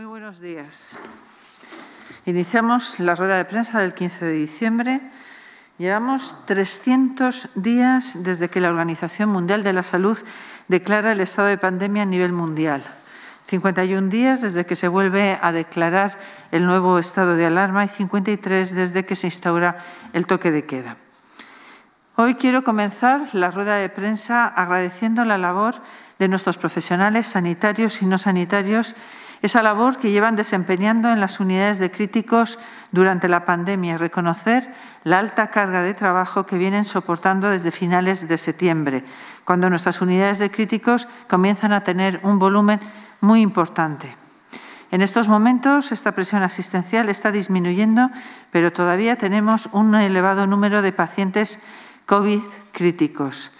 Muy buenos días. Iniciamos la rueda de prensa del 15 de diciembre. Llevamos 300 días desde que la Organización Mundial de la Salud declara el estado de pandemia a nivel mundial. 51 días desde que se vuelve a declarar el nuevo estado de alarma y 53 desde que se instaura el toque de queda. Hoy quiero comenzar la rueda de prensa agradeciendo la labor de nuestros profesionales sanitarios y no sanitarios esa labor que llevan desempeñando en las unidades de críticos durante la pandemia y reconocer la alta carga de trabajo que vienen soportando desde finales de septiembre, cuando nuestras unidades de críticos comienzan a tener un volumen muy importante. En estos momentos esta presión asistencial está disminuyendo, pero todavía tenemos un elevado número de pacientes COVID críticos.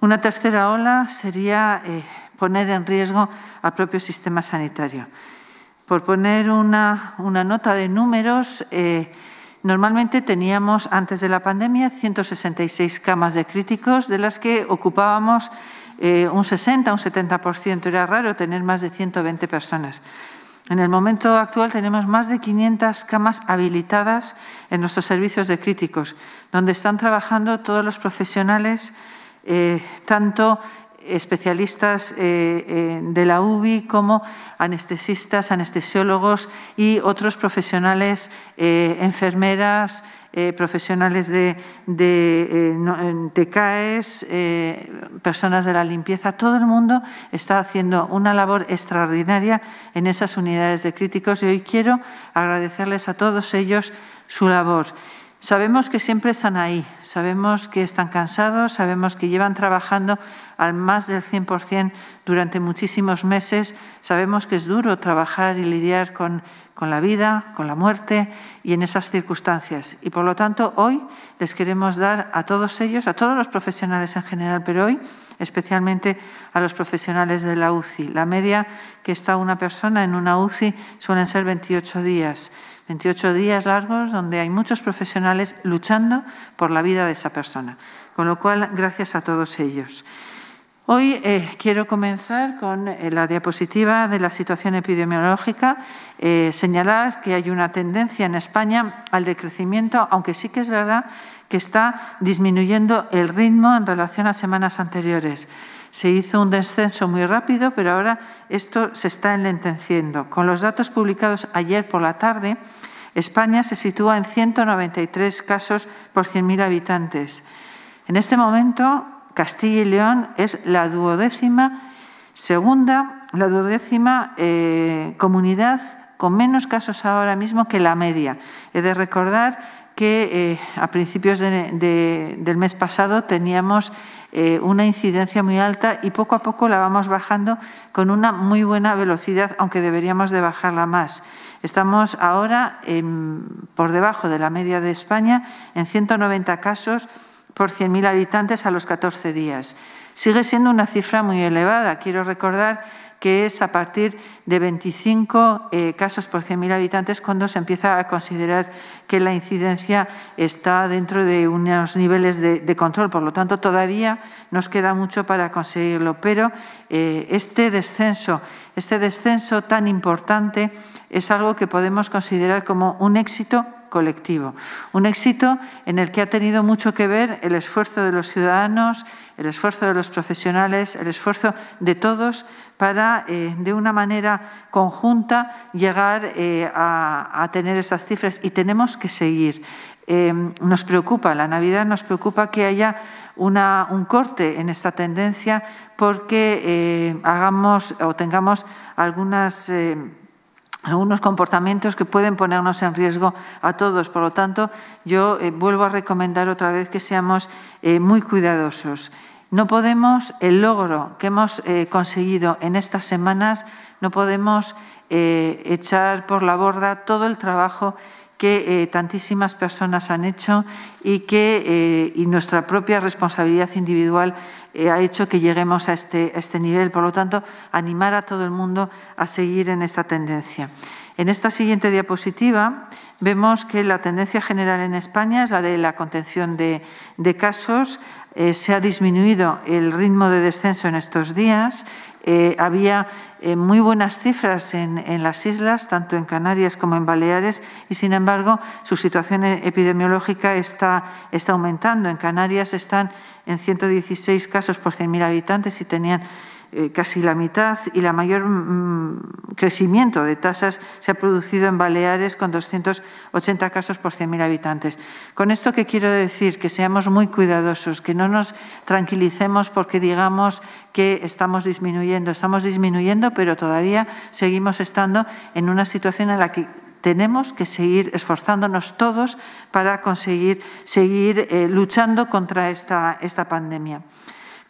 Una tercera ola sería eh, poner en riesgo al propio sistema sanitario. Por poner una, nota de números, eh, normalmente teníamos antes de la pandemia 166 camas de críticos, de las que ocupábamos eh, un 60, un 70%. Era raro tener más de 120 personas. En el momento actual tenemos más de 500 camas habilitadas en nuestros servicios de críticos, donde están trabajando todos los profesionales, eh, tanto especialistas eh, eh, de la UBI como anestesistas, anestesiólogos y otros profesionales, eh, enfermeras, profesionales de, de, personas de la limpieza. Todo el mundo está haciendo una labor extraordinaria en esas unidades de críticos y hoy quiero agradecerles a todos ellos su labor. Sabemos que siempre están ahí, sabemos que están cansados, sabemos que llevan trabajando al más del 100% durante muchísimos meses, sabemos que es duro trabajar y lidiar con, la vida, con la muerte y en esas circunstancias. Y por lo tanto, hoy les queremos dar a todos ellos, a todos los profesionales en general, pero hoy especialmente a los profesionales de la UCI. La media que está una persona en una UCI suelen ser 28 días. 28 días largos donde hay muchos profesionales luchando por la vida de esa persona. Con lo cual, gracias a todos ellos. Hoy eh, quiero comenzar con eh, la diapositiva de la situación epidemiológica, eh, señalar que hay una tendencia en España al decrecimiento, aunque sí que es verdad que está disminuyendo el ritmo en relación a semanas anteriores. Se hizo un descenso muy rápido, pero ahora esto se está enlenteciendo. Con los datos publicados ayer por la tarde, España se sitúa en 193 casos por 100.000 habitantes. En este momento, Castilla y León es la duodécima segunda, la duodécima eh, comunidad con menos casos ahora mismo que la media. He de recordar que eh, a principios del mes pasado teníamos eh, una incidencia muy alta y poco a poco la vamos bajando con una muy buena velocidad, aunque deberíamos de bajarla más. Estamos ahora por debajo de la media de España en 190 casos por 100.000 habitantes a los 14 días. Sigue siendo una cifra muy elevada. Quiero recordar que es a partir de 25 eh, casos por 100.000 habitantes cuando se empieza a considerar que la incidencia está dentro de unos niveles de, control. Por lo tanto, todavía nos queda mucho para conseguirlo, pero eh, este descenso, este descenso tan importante es algo que podemos considerar como un éxito colectivo. Un éxito en el que ha tenido mucho que ver el esfuerzo de los ciudadanos, el esfuerzo de los profesionales, el esfuerzo de todos para, eh, de una manera conjunta, llegar eh, a, tener esas cifras y tenemos que seguir. Eh, nos preocupa, la Navidad nos preocupa que haya un corte en esta tendencia porque hagamos o tengamos algunas algunos comportamientos que pueden ponernos en riesgo a todos. Por lo tanto, yo eh, vuelvo a recomendar otra vez que seamos eh, muy cuidadosos. No podemos, el logro que hemos eh, conseguido en estas semanas, no podemos echar por la borda todo el trabajo que eh, tantísimas personas han hecho y que eh, nuestra propia responsabilidad individual eh, ha hecho que lleguemos este, a este, nivel. Por lo tanto, animar a todo el mundo a seguir en esta tendencia. En esta siguiente diapositiva vemos que la tendencia general en España es la de la contención de, casos. se ha disminuido el ritmo de descenso en estos días. Eh, había eh, muy buenas cifras en, las islas, tanto en Canarias como en Baleares, y sin embargo su situación e-, epidemiológica está, está aumentando. En Canarias están en 116 casos por 100.000 habitantes y tenían eh, casi la mitad, y la mayor mm, crecimiento de tasas se ha producido en Baleares con 280 casos por 100.000 habitantes. Con esto que quiero decir, que seamos muy cuidadosos, que no nos tranquilicemos porque digamos que estamos disminuyendo. Estamos disminuyendo, pero todavía seguimos estando en una situación en la que tenemos que seguir esforzándonos todos para conseguir seguir eh, luchando contra esta, esta pandemia.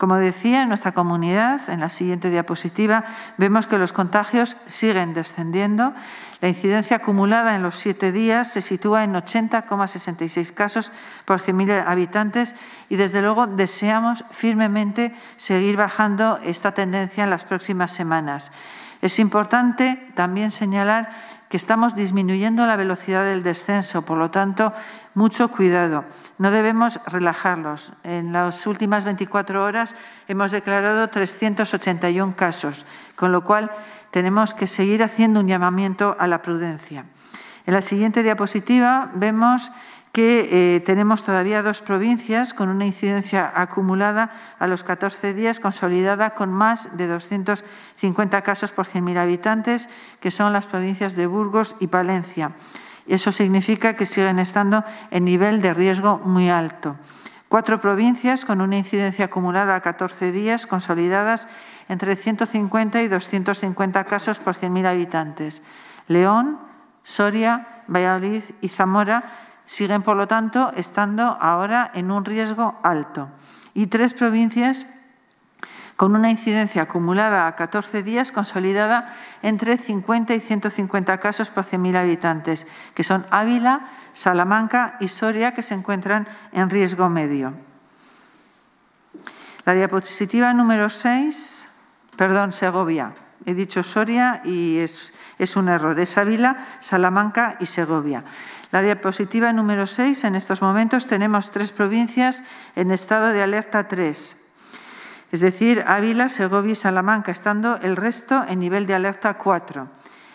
Como decía, en nuestra comunidad, en la siguiente diapositiva, vemos que los contagios siguen descendiendo. La incidencia acumulada en los siete días se sitúa en 80,66 casos por 100.000 habitantes y, desde luego, deseamos firmemente seguir bajando esta tendencia en las próximas semanas. Es importante también señalar que estamos disminuyendo la velocidad del descenso, por lo tanto, mucho cuidado. No debemos relajarlos. En las últimas 24 horas hemos declarado 381 casos, con lo cual tenemos que seguir haciendo un llamamiento a la prudencia. En la siguiente diapositiva vemos que eh, tenemos todavía dos provincias con una incidencia acumulada a los 14 días consolidada con más de 250 casos por 100.000 habitantes, que son las provincias de Burgos y Palencia. Eso significa que siguen estando en nivel de riesgo muy alto. Cuatro provincias con una incidencia acumulada a 14 días consolidadas entre 150 y 250 casos por 100.000 habitantes. León, Soria, Valladolid y Zamora siguen, por lo tanto, estando ahora en un riesgo alto. Y tres provincias con una incidencia acumulada a 14 días consolidada entre 50 y 150 casos por 100.000 habitantes, que son Ávila, Salamanca y Soria, que se encuentran en riesgo medio. La diapositiva número 6, perdón, Segovia. He dicho Soria y es, un error. Es Ávila, Salamanca y Segovia. La diapositiva número 6, en estos momentos tenemos tres provincias en estado de alerta 3 es decir, Ávila, Segovia y Salamanca, estando el resto en nivel de alerta 4,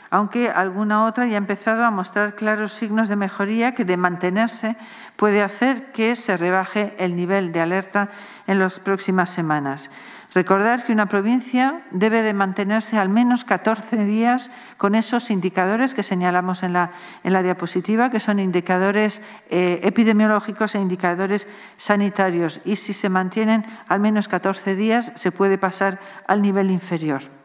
aunque alguna otra ya ha empezado a mostrar claros signos de mejoría que, de mantenerse, puede hacer que se rebaje el nivel de alerta en las próximas semanas. Recordar que una provincia debe de mantenerse al menos 14 días con esos indicadores que señalamos en la, en la diapositiva, que son indicadores eh, epidemiológicos e indicadores sanitarios. Y si se mantienen al menos 14 días, se puede pasar al nivel inferior.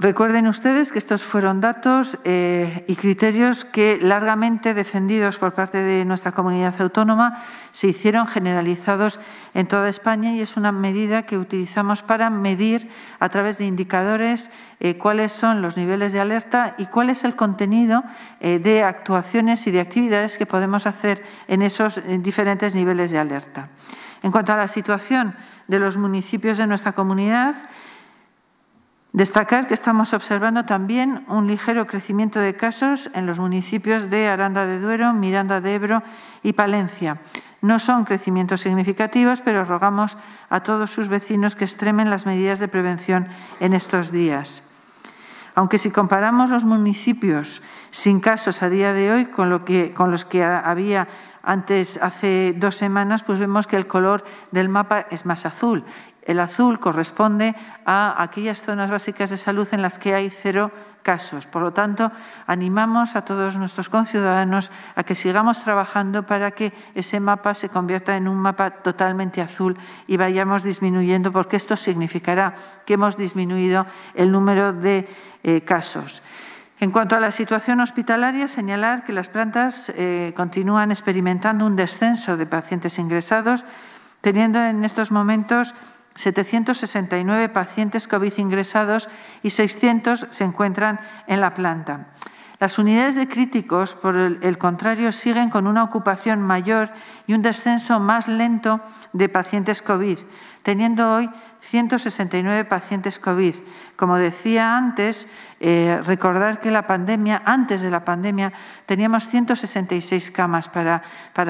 Recuerden ustedes que estos fueron datos eh, y criterios que, largamente defendidos por parte de nuestra comunidad autónoma, se hicieron generalizados en toda España y es una medida que utilizamos para medir a través de indicadores eh, cuáles son los niveles de alerta y cuál es el contenido eh, de actuaciones y de actividades que podemos hacer en esos diferentes niveles de alerta. En cuanto a la situación de los municipios de nuestra comunidad, Destacar que estamos observando también un ligero crecimiento de casos en los municipios de Aranda de Duero, Miranda de Ebro y Palencia. No son crecimientos significativos, pero rogamos a todos sus vecinos que extremen las medidas de prevención en estos días. Aunque si comparamos los municipios sin casos a día de hoy con, los que había antes, hace dos semanas, pues vemos que el color del mapa es más azul el azul corresponde a aquellas zonas básicas de salud en las que hay cero casos. Por lo tanto, animamos a todos nuestros conciudadanos a que sigamos trabajando para que ese mapa se convierta en un mapa totalmente azul y vayamos disminuyendo, porque esto significará que hemos disminuido el número de eh, casos. En cuanto a la situación hospitalaria, señalar que las plantas eh, continúan experimentando un descenso de pacientes ingresados, teniendo en estos momentos 769 pacientes COVID ingresados y 600 se encuentran en la planta. Las unidades de críticos, por el, contrario, siguen con una ocupación mayor y un descenso más lento de pacientes COVID, teniendo hoy 169 pacientes COVID. Como decía antes, eh, recordar que la pandemia, antes de la pandemia, teníamos 166 camas para,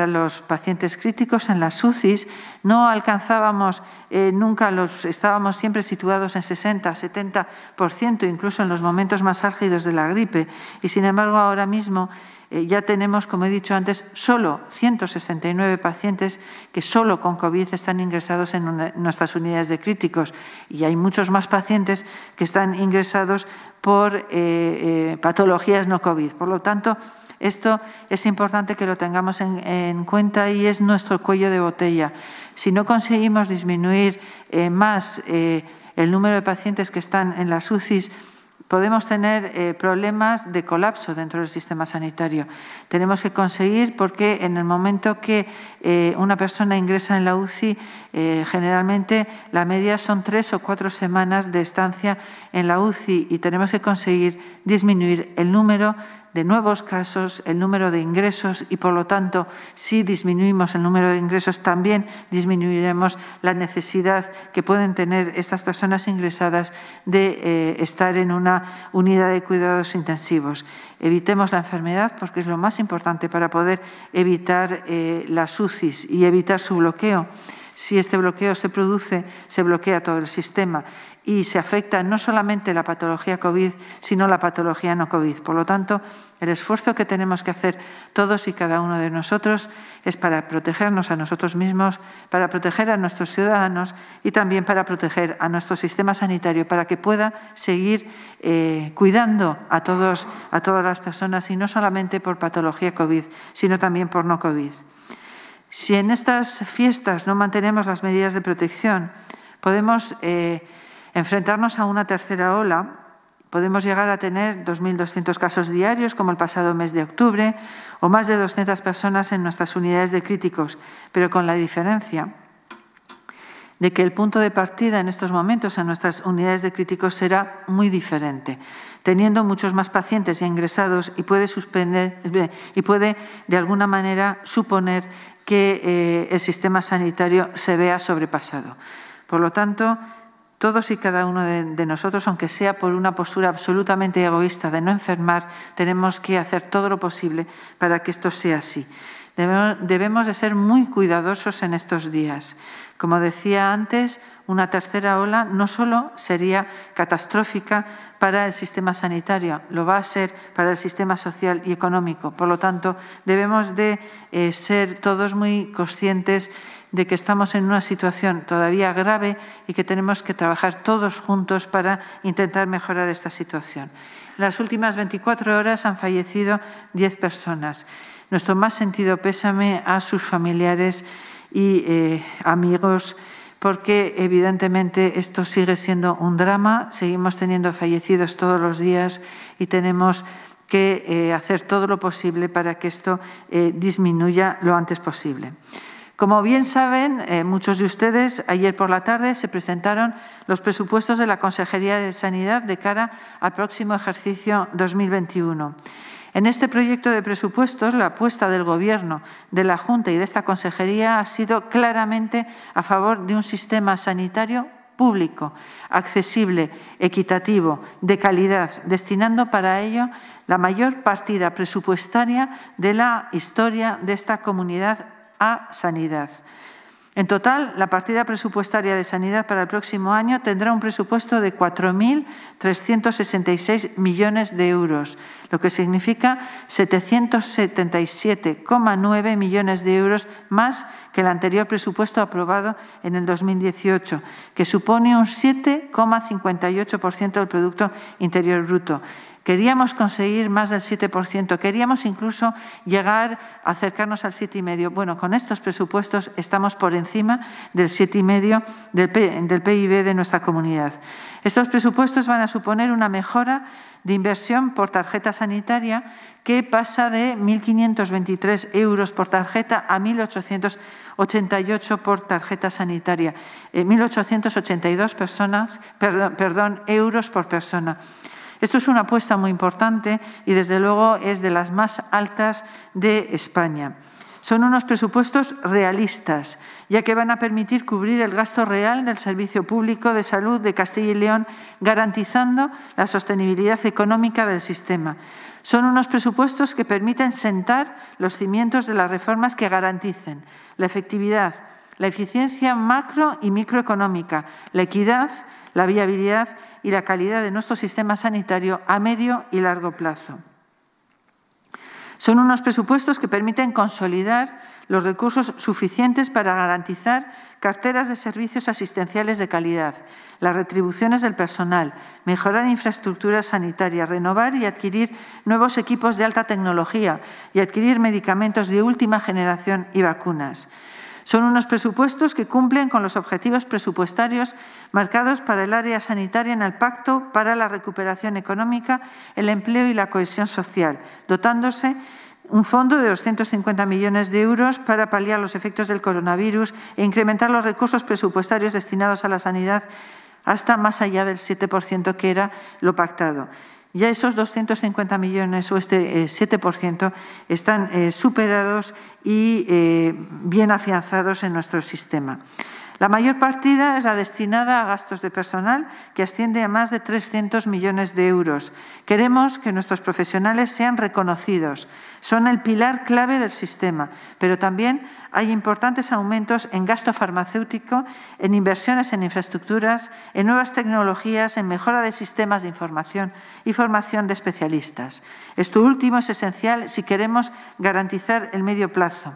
los pacientes críticos en las UCIs. No alcanzábamos eh, nunca los, estábamos siempre situados en 60, 70%, incluso en los momentos más álgidos de la gripe. Y sin embargo, ahora mismo eh, ya tenemos, como he dicho antes, solo 169 pacientes que solo con COVID están ingresados en nuestras unidades de críticos y hay muchos más pacientes que están ingresados por eh, eh, patologías no COVID. Por lo tanto, esto es importante que lo tengamos en, en, cuenta y es nuestro cuello de botella. Si no conseguimos disminuir más el número de pacientes que están en las UCIs, podemos tener eh, problemas de colapso dentro del sistema sanitario. Tenemos que conseguir, porque en el momento que eh, una persona ingresa en la UCI, eh, generalmente la media son tres o cuatro semanas de estancia en la UCI y tenemos que conseguir disminuir el número de nuevos casos, el número de ingresos y, por lo tanto, si disminuimos el número de ingresos, también disminuiremos la necesidad que pueden tener estas personas ingresadas de eh, estar en una unidad de cuidados intensivos. Evitemos la enfermedad porque es lo más importante para poder evitar la eh, las y evitar su bloqueo. Si este bloqueo se produce, se bloquea todo el sistema y se afecta no solamente la patología COVID, sino la patología no COVID. Por lo tanto, el esfuerzo que tenemos que hacer todos y cada uno de nosotros es para protegernos a nosotros mismos, para proteger a nuestros ciudadanos y también para proteger a nuestro sistema sanitario, para que pueda seguir eh, cuidando a todas las personas y no solamente por patología COVID, sino también por no COVID. Si en estas fiestas no mantenemos las medidas de protección, podemos eh, enfrentarnos a una tercera ola. Podemos llegar a tener 2.200 casos diarios, como el pasado mes de octubre, o más de 200 personas en nuestras unidades de críticos, pero con la diferencia de que el punto de partida en estos momentos en nuestras unidades de críticos será muy diferente, teniendo muchos más pacientes ya ingresados y puede, suspender, eh, y puede de alguna manera suponer que eh, el sistema sanitario se vea sobrepasado. Por lo tanto, todos y cada uno de, nosotros, aunque sea por una postura absolutamente egoísta de no enfermar, tenemos que hacer todo lo posible para que esto sea así. Debemos, debemos de ser muy cuidadosos en estos días. Como decía antes, una tercera ola no solo sería catastrófica para el sistema sanitario, lo va a ser para el sistema social y económico. Por lo tanto, debemos de eh, ser todos muy conscientes de que estamos en una situación todavía grave y que tenemos que trabajar todos juntos para intentar mejorar esta situación. En las últimas 24 horas han fallecido 10 personas. Nuestro más sentido pésame a sus familiares y eh, amigos, porque evidentemente esto sigue siendo un drama, seguimos teniendo fallecidos todos los días y tenemos que eh, hacer todo lo posible para que esto eh, disminuya lo antes posible. Como bien saben muchos de ustedes, ayer por la tarde se presentaron los presupuestos de la Consejería de Sanidad de cara al próximo ejercicio 2021. En este proyecto de presupuestos, la apuesta del Gobierno, de la Junta y de esta Consejería ha sido claramente a favor de un sistema sanitario público, accesible, equitativo, de calidad, destinando para ello la mayor partida presupuestaria de la historia de esta comunidad a sanidad. En total, la partida presupuestaria de sanidad para el próximo año tendrá un presupuesto de 4.366 millones de euros, lo que significa 777,9 millones de euros más que el anterior presupuesto aprobado en el 2018, que supone un 7,58% del Producto Interior Bruto Queríamos conseguir más del 7%, queríamos incluso llegar a acercarnos al 7,5%. Bueno, con estos presupuestos estamos por encima del 7,5% del, del PIB de nuestra comunidad. Estos presupuestos van a suponer una mejora de inversión por tarjeta sanitaria que pasa de 1.523 euros por tarjeta a 1.888 por tarjeta sanitaria, 1.882 eh, personas, euros por persona. Esto es una apuesta muy importante y desde luego es de las más altas de España. Son unos presupuestos realistas, ya que van a permitir cubrir el gasto real del Servicio Público de Salud de Castilla y León, garantizando la sostenibilidad económica del sistema. Son unos presupuestos que permiten sentar los cimientos de las reformas que garanticen la efectividad, la eficiencia macro y microeconómica, la equidad, la viabilidad y la calidad de nuestro sistema sanitario a medio y largo plazo. Son unos presupuestos que permiten consolidar los recursos suficientes para garantizar carteras de servicios asistenciales de calidad, las retribuciones del personal, mejorar infraestructuras sanitarias, renovar y adquirir nuevos equipos de alta tecnología y adquirir medicamentos de última generación y vacunas. Son unos presupuestos que cumplen con los objetivos presupuestarios marcados para el área sanitaria en el Pacto para la Recuperación Económica, el Empleo y la Cohesión Social, dotándose un fondo de 250 millones de euros para paliar los efectos del coronavirus e incrementar los recursos presupuestarios destinados a la sanidad hasta más allá del 7% que era lo pactado. Ya esos 250 millones o este 7% eh, están eh, superados y eh, bien afianzados en nuestro sistema. La mayor partida es la destinada a gastos de personal, que asciende a más de 300 millones de euros. Queremos que nuestros profesionales sean reconocidos. Son el pilar clave del sistema, pero también hay importantes aumentos en gasto farmacéutico, en inversiones en infraestructuras, en nuevas tecnologías, en mejora de sistemas de información y formación de especialistas. Esto último es esencial si queremos garantizar el medio plazo.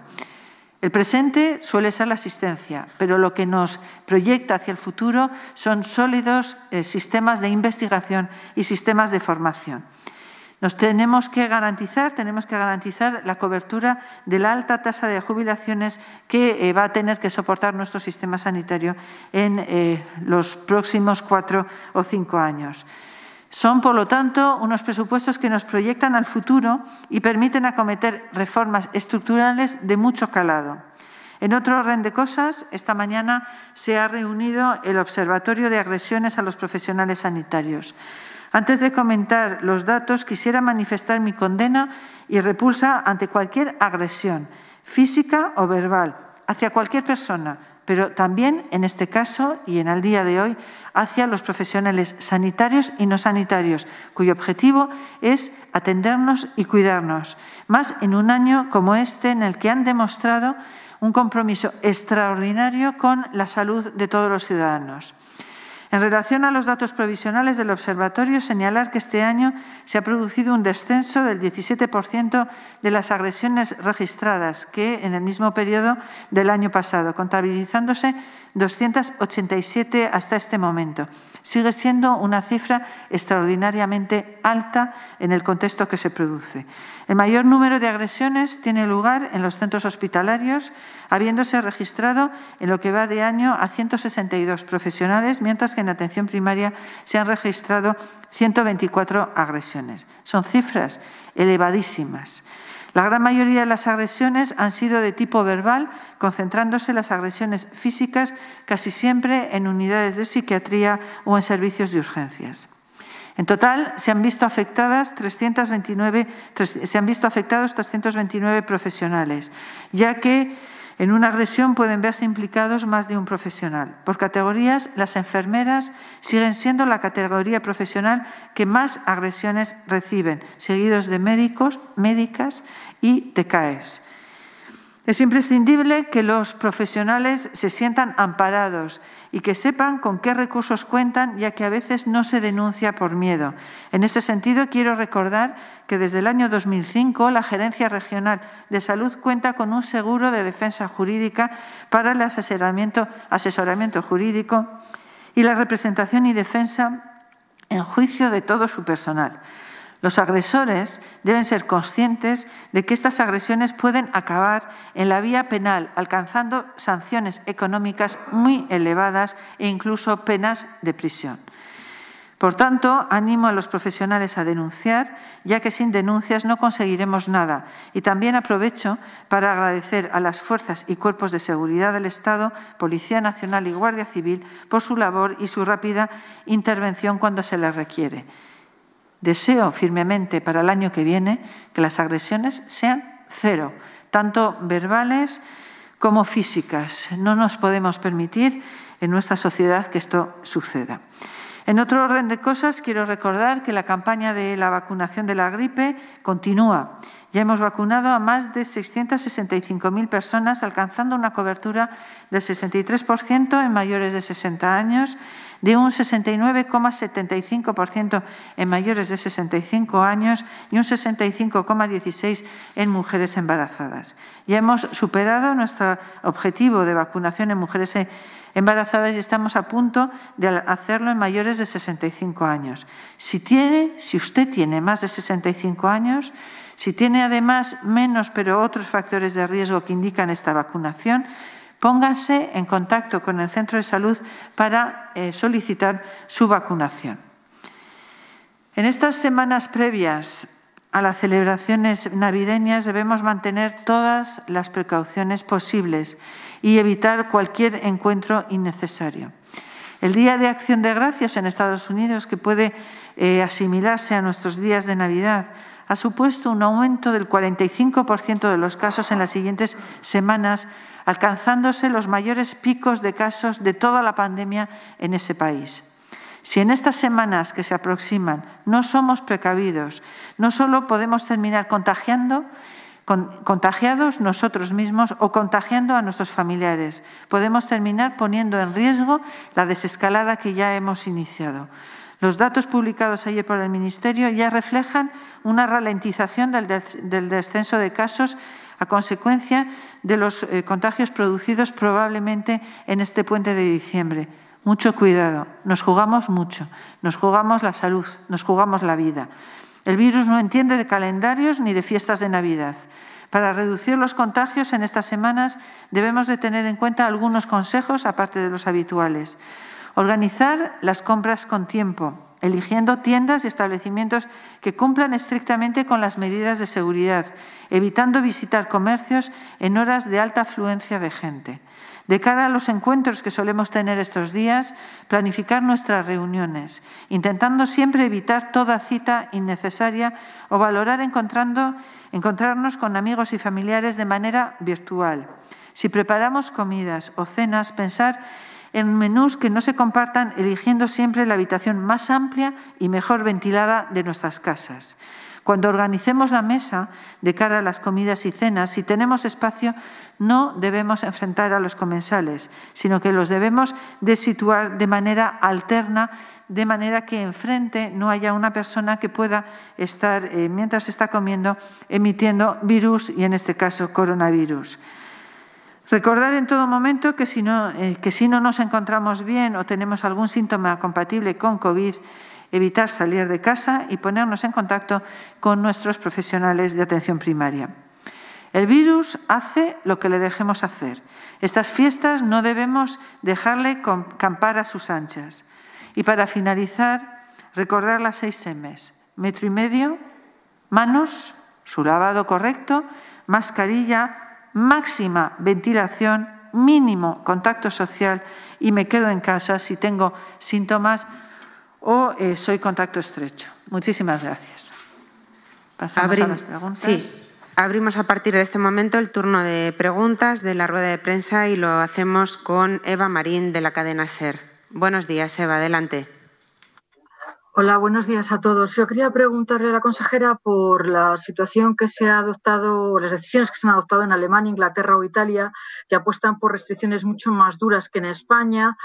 El presente suele ser la asistencia, pero lo que nos proyecta hacia el futuro son sólidos eh, sistemas de investigación y sistemas de formación. Nos tenemos que garantizar, tenemos que garantizar la cobertura de la alta tasa de jubilaciones que eh, va a tener que soportar nuestro sistema sanitario en eh, los próximos cuatro o cinco años. Son, por lo tanto, unos presupuestos que nos proyectan al futuro y permiten acometer reformas estructurales de mucho calado. En otro orden de cosas, esta mañana se ha reunido el Observatorio de Agresiones a los Profesionales Sanitarios. Antes de comentar los datos, quisiera manifestar mi condena y repulsa ante cualquier agresión, física o verbal, hacia cualquier persona, pero también en este caso y en el día de hoy hacia los profesionales sanitarios y no sanitarios, cuyo objetivo es atendernos y cuidarnos, más en un año como este en el que han demostrado un compromiso extraordinario con la salud de todos los ciudadanos. En relación a los datos provisionales del observatorio, señalar que este año se ha producido un descenso del 17% de las agresiones registradas que en el mismo periodo del año pasado, contabilizándose 287 hasta este momento sigue siendo una cifra extraordinariamente alta en el contexto que se produce. El mayor número de agresiones tiene lugar en los centros hospitalarios, habiéndose registrado en lo que va de año a 162 profesionales, mientras que en atención primaria se han registrado 124 agresiones. Son cifras elevadísimas. La gran mayoría de las agresiones han sido de tipo verbal, concentrándose las agresiones físicas casi siempre en unidades de psiquiatría o en servicios de urgencias. En total se han visto, afectadas 329, se han visto afectados 329 profesionales, ya que en una agresión pueden verse implicados más de un profesional. Por categorías, las enfermeras siguen siendo la categoría profesional que más agresiones reciben, seguidos de médicos, médicas y tecaes. Es imprescindible que los profesionales se sientan amparados y que sepan con qué recursos cuentan, ya que a veces no se denuncia por miedo. En ese sentido, quiero recordar que desde el año 2005 la Gerencia Regional de Salud cuenta con un seguro de defensa jurídica para el asesoramiento, asesoramiento jurídico y la representación y defensa en juicio de todo su personal. Los agresores deben ser conscientes de que estas agresiones pueden acabar en la vía penal, alcanzando sanciones económicas muy elevadas e incluso penas de prisión. Por tanto, animo a los profesionales a denunciar, ya que sin denuncias no conseguiremos nada. Y también aprovecho para agradecer a las fuerzas y cuerpos de seguridad del Estado, Policía Nacional y Guardia Civil por su labor y su rápida intervención cuando se les requiere. Deseo firmemente para el año que viene que las agresiones sean cero, tanto verbales como físicas. No nos podemos permitir en nuestra sociedad que esto suceda. En otro orden de cosas, quiero recordar que la campaña de la vacunación de la gripe continúa. Ya hemos vacunado a más de 665.000 personas, alcanzando una cobertura del 63% en mayores de 60 años de un 69,75% en mayores de 65 años y un 65,16% en mujeres embarazadas. Ya hemos superado nuestro objetivo de vacunación en mujeres embarazadas y estamos a punto de hacerlo en mayores de 65 años. Si, tiene, si usted tiene más de 65 años, si tiene además menos pero otros factores de riesgo que indican esta vacunación, Pónganse en contacto con el centro de salud para eh, solicitar su vacunación. En estas semanas previas a las celebraciones navideñas debemos mantener todas las precauciones posibles y evitar cualquier encuentro innecesario. El Día de Acción de Gracias en Estados Unidos, que puede eh, asimilarse a nuestros días de Navidad, ha supuesto un aumento del 45% de los casos en las siguientes semanas alcanzándose los mayores picos de casos de toda la pandemia en ese país. Si en estas semanas que se aproximan no somos precavidos, no solo podemos terminar contagiando, contagiados nosotros mismos o contagiando a nuestros familiares, podemos terminar poniendo en riesgo la desescalada que ya hemos iniciado. Los datos publicados ayer por el Ministerio ya reflejan una ralentización del descenso de casos a consecuencia de los eh, contagios producidos probablemente en este puente de diciembre. Mucho cuidado, nos jugamos mucho, nos jugamos la salud, nos jugamos la vida. El virus no entiende de calendarios ni de fiestas de Navidad. Para reducir los contagios en estas semanas debemos de tener en cuenta algunos consejos aparte de los habituales. Organizar las compras con tiempo, eligiendo tiendas y establecimientos que cumplan estrictamente con las medidas de seguridad, evitando visitar comercios en horas de alta afluencia de gente. De cara a los encuentros que solemos tener estos días, planificar nuestras reuniones, intentando siempre evitar toda cita innecesaria o valorar encontrando, encontrarnos con amigos y familiares de manera virtual. Si preparamos comidas o cenas, pensar en menús que no se compartan, eligiendo siempre la habitación más amplia y mejor ventilada de nuestras casas. Cuando organicemos la mesa de cara a las comidas y cenas, si tenemos espacio, no debemos enfrentar a los comensales, sino que los debemos de situar de manera alterna, de manera que enfrente no haya una persona que pueda estar, eh, mientras está comiendo, emitiendo virus y en este caso coronavirus. Recordar en todo momento que si, no, eh, que si no nos encontramos bien o tenemos algún síntoma compatible con COVID, evitar salir de casa y ponernos en contacto con nuestros profesionales de atención primaria. El virus hace lo que le dejemos hacer. Estas fiestas no debemos dejarle campar a sus anchas. Y para finalizar, recordar las seis M's. Metro y medio, manos, su lavado correcto, mascarilla, máxima ventilación, mínimo contacto social y me quedo en casa si tengo síntomas o eh, soy contacto estrecho. Muchísimas gracias. Pasamos a las preguntas. Sí. Abrimos a partir de este momento el turno de preguntas de la rueda de prensa y lo hacemos con Eva Marín de la cadena SER. Buenos días, Eva. Adelante. Hola, buenos días a todos. Yo quería preguntarle a la consejera por la situación que se ha adoptado, las decisiones que se han adoptado en Alemania, Inglaterra o Italia, que apuestan por restricciones mucho más duras que en España.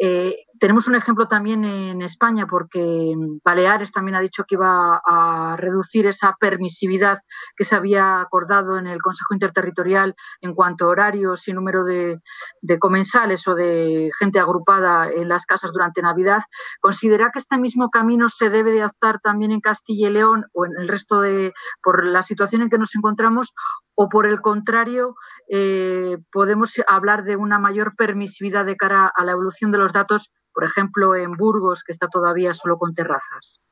Eh, tenemos un ejemplo también en España porque mm, Baleares también ha dicho que iba a reducir esa permisividad que se había acordado en el Consejo Interterritorial en cuanto a horarios y número de, comensales o de gente agrupada en las casas durante Navidad. ¿Considera que este mismo camino se debe de adoptar también en Castilla y León o en el resto de, por la situación en que nos encontramos, o por el contrario, eh, podemos hablar de una mayor permisividad de cara a la evolución de los datos, por ejemplo, en Burgos, que está todavía solo con terrazas.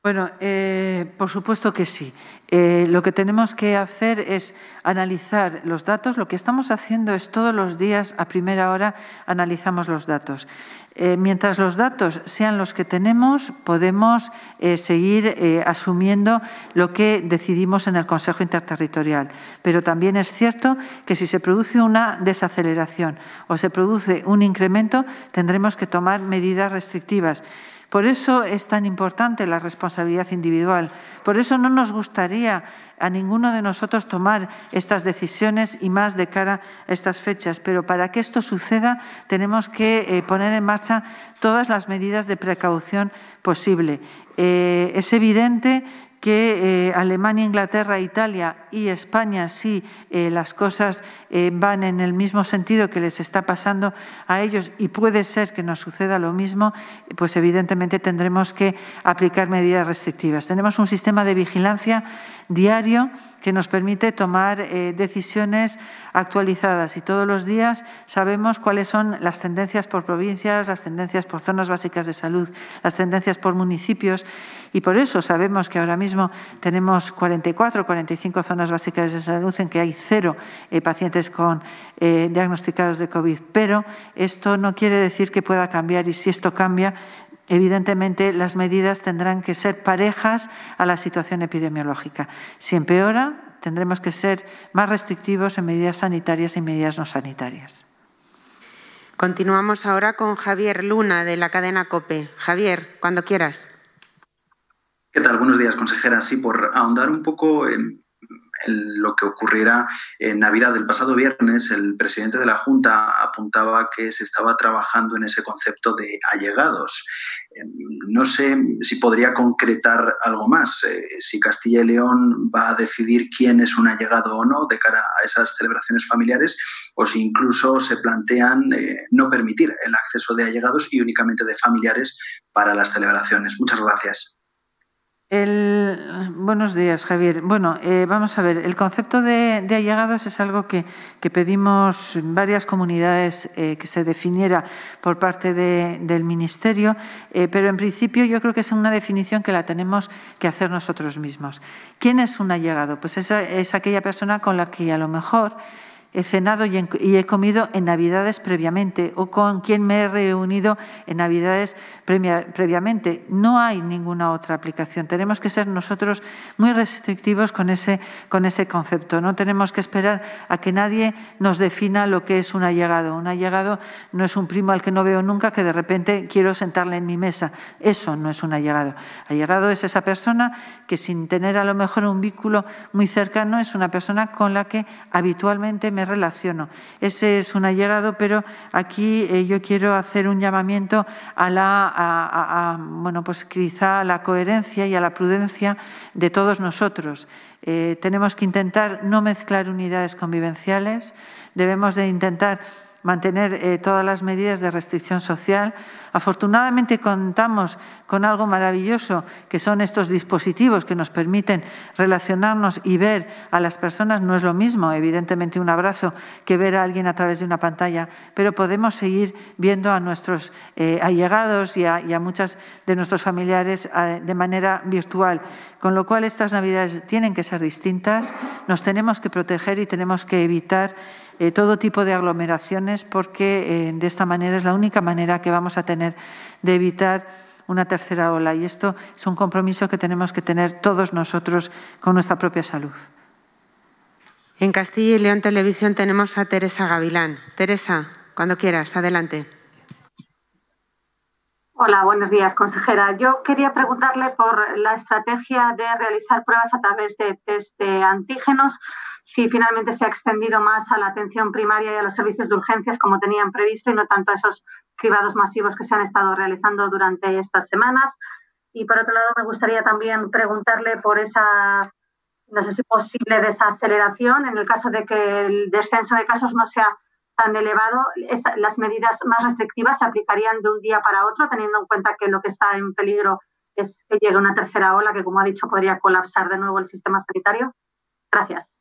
Bueno, eh, por supuesto que sí. Eh, lo que tenemos que hacer es analizar los datos. Lo que estamos haciendo es todos los días a primera hora analizamos los datos. Eh, mientras los datos sean los que tenemos, podemos seguir asumiendo lo que decidimos en el Consejo Interterritorial. Pero también es cierto que si se produce una desaceleración o se produce un incremento, tendremos que tomar medidas restrictivas. Por eso es tan importante la responsabilidad individual. Por eso no nos gustaría a ninguno de nosotros tomar estas decisiones y más de cara a estas fechas. Pero para que esto suceda tenemos que eh, poner en marcha todas las medidas de precaución posible. Eh, es evidente que eh, Alemania, Inglaterra, Italia y España, si eh, las cosas eh, van en el mismo sentido que les está pasando a ellos y puede ser que nos suceda lo mismo, pues evidentemente tendremos que aplicar medidas restrictivas. Tenemos un sistema de vigilancia diario que nos permite tomar eh, decisiones actualizadas y todos los días sabemos cuáles son las tendencias por provincias, las tendencias por zonas básicas de salud, las tendencias por municipios y por eso sabemos que ahora mismo tenemos 44 o 45 zonas básicas de salud en que hay cero eh, pacientes con, eh, diagnosticados de COVID. Pero esto no quiere decir que pueda cambiar y si esto cambia Evidentemente, las medidas tendrán que ser parejas a la situación epidemiológica. Si empeora, tendremos que ser más restrictivos en medidas sanitarias y medidas no sanitarias. Continuamos ahora con Javier Luna, de la cadena COPE. Javier, cuando quieras. ¿Qué tal? Buenos días, consejera. Sí, por ahondar un poco en, lo que ocurriera en Navidad del pasado viernes, el presidente de la Junta apuntaba que se estaba trabajando en ese concepto de allegados. Em, no sé si podría concretar algo más, eh, si Castilla y León va a decidir quién es un allegado o no de cara a esas celebraciones familiares, o si incluso se plantean eh, no permitir el acceso de allegados y únicamente de familiares para las celebraciones. Muchas gracias buenos días, Javier. Bueno, eh, vamos a ver, el concepto de, allegados es algo que, pedimos en varias comunidades eh, que se definiera por parte del Ministerio, eh, pero en principio yo creo que es una definición que la tenemos que hacer nosotros mismos. ¿Quién es un allegado? Pues es aquella persona con la que a lo mejor he cenado y, he comido en Navidades previamente o con quien me he reunido en Navidades previamente. No hay ninguna otra aplicación. Tenemos que ser nosotros muy restrictivos con ese, con ese concepto. No tenemos que esperar a que nadie nos defina lo que es un allegado. Un allegado no es un primo al que no veo nunca que de repente quiero sentarle en mi mesa. Eso no es un allegado. Allegado es esa persona que sin tener a lo mejor un vínculo muy cercano es una persona con la que habitualmente me me relaciono. Ese es un allegado, pero aquí eh, yo quiero hacer un llamamiento a la, bueno, pues quizá a la coherencia y a la prudencia de todos nosotros. Eh, tenemos que intentar no mezclar unidades convivenciales, debemos de intentar mantener eh, todas las medidas de restricción social. Afortunadamente contamos con algo maravilloso, que son estos dispositivos que nos permiten relacionarnos y ver a las personas. No es lo mismo, evidentemente, un abrazo que ver a alguien a través de una pantalla, pero podemos seguir viendo a nuestros eh, allegados y a, y muchas de nuestros familiares eh, de manera virtual. Con lo cual, estas Navidades tienen que ser distintas, nos tenemos que proteger y tenemos que evitar eh, todo tipo de aglomeraciones, porque eh, de esta manera es la única manera que vamos a tener de evitar una tercera ola. Y esto es un compromiso que tenemos que tener todos nosotros con nuestra propia salud. En Castilla y León Televisión tenemos a Teresa Gavilán. Teresa, cuando quieras, adelante. Hola, buenos días, consejera. Yo quería preguntarle por la estrategia de realizar pruebas a través de test de antígenos, si finalmente se ha extendido más a la atención primaria y a los servicios de urgencias como tenían previsto y no tanto a esos cribados masivos que se han estado realizando durante estas semanas. Y por otro lado, me gustaría también preguntarle por esa, no sé si posible, desaceleración en el caso de que el descenso de casos no sea tan elevado, las medidas más restrictivas se aplicarían de un día para otro, teniendo en cuenta que lo que está en peligro es que llegue una tercera ola que, como ha dicho, podría colapsar de nuevo el sistema sanitario? Gracias.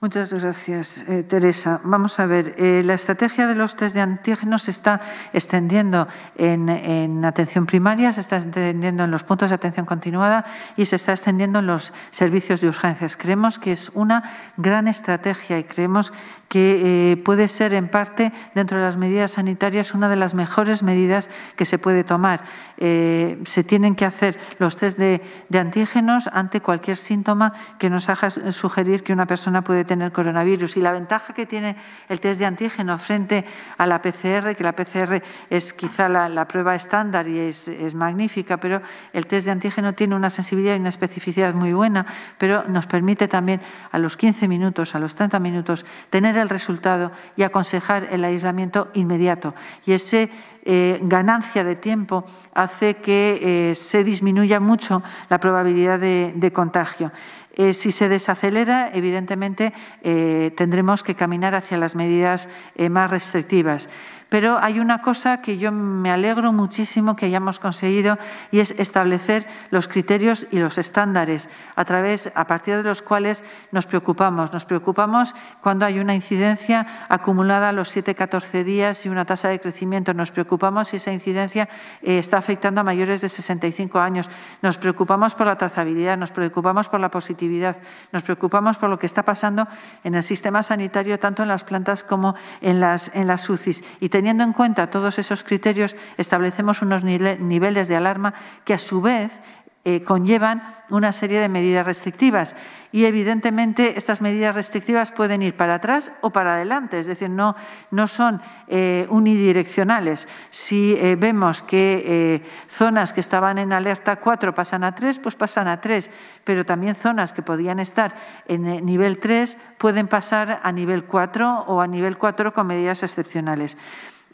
Muchas gracias, eh, Teresa. Vamos a ver, eh, la estrategia de los test de antígenos se está extendiendo en, en, atención primaria, se está extendiendo en los puntos de atención continuada y se está extendiendo en los servicios de urgencias. Creemos que es una gran estrategia y creemos que eh, puede ser en parte dentro de las medidas sanitarias una de las mejores medidas que se puede tomar. Eh, se tienen que hacer los test de, antígenos ante cualquier síntoma que nos haga sugerir que una persona puede tener coronavirus. Y la ventaja que tiene el test de antígeno frente a la PCR, que la PCR es quizá la, prueba estándar y es, magnífica, pero el test de antígeno tiene una sensibilidad y una especificidad muy buena, pero nos permite también a los 15 minutos, a los 30 minutos, tener el resultado y aconsejar el aislamiento inmediato. Y esa eh, ganancia de tiempo hace que eh, se disminuya mucho la probabilidad de, contagio. Eh, si se desacelera, evidentemente tendremos que caminar hacia las medidas más restrictivas. Pero hay una cosa que yo me alegro muchísimo que hayamos conseguido y es establecer los criterios y los estándares a través a partir de los cuales nos preocupamos. Nos preocupamos cuando hay una incidencia acumulada a los 7-14 días y una tasa de crecimiento. Nos preocupamos si esa incidencia eh, está afectando a mayores de 65 años. Nos preocupamos por la trazabilidad, nos preocupamos por la positividad, nos preocupamos por lo que está pasando en el sistema sanitario, tanto en las plantas como en las, en las UCIs. Y teniendo en cuenta todos esos criterios, establecemos unos niveles de alarma que a su vez eh, conllevan una serie de medidas restrictivas. Y evidentemente estas medidas restrictivas pueden ir para atrás o para adelante, es decir, no, no son eh, unidireccionales. Si eh, vemos que zonas que estaban en alerta 4 pasan a 3, pues pasan a 3, pero también zonas que podían estar en nivel 3 pueden pasar a nivel 4 o a nivel 4 con medidas excepcionales.